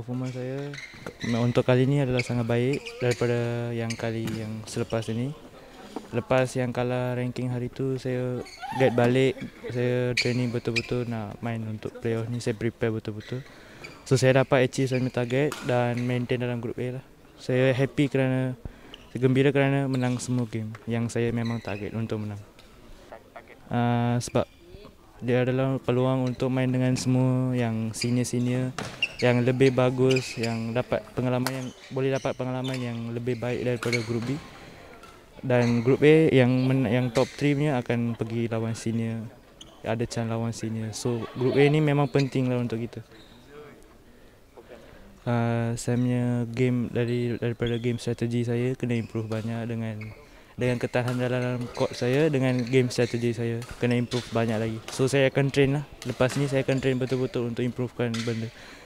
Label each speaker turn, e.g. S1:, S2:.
S1: performance saya untuk kali ini adalah sangat baik daripada yang kali yang selepas ini. Lepas yang kalah ranking hari tu saya get balik, saya training betul-betul nak main untuk playoff ni, saya prepare betul-betul. So saya dapat achieve saya target dan maintain dalam grup A lah. Saya happy kerana saya gembira kerana menang semua game yang saya memang target untuk menang. Uh, sebab dia adalah peluang untuk main dengan semua yang senior-senior yang lebih bagus yang dapat pengalaman yang boleh dapat pengalaman yang lebih baik daripada grup B dan grup A yang men- yang top 3 nya akan pergi lawan senior ada chance lawan senior so grup A ni memang penting lah untuk kita uh, saya punya game dari daripada game strategi saya kena improve banyak dengan dengan ketahanan dalam, dalam court saya dengan game strategi saya kena improve banyak lagi so saya akan train lah lepas ni saya akan train betul-betul untuk improvekan benda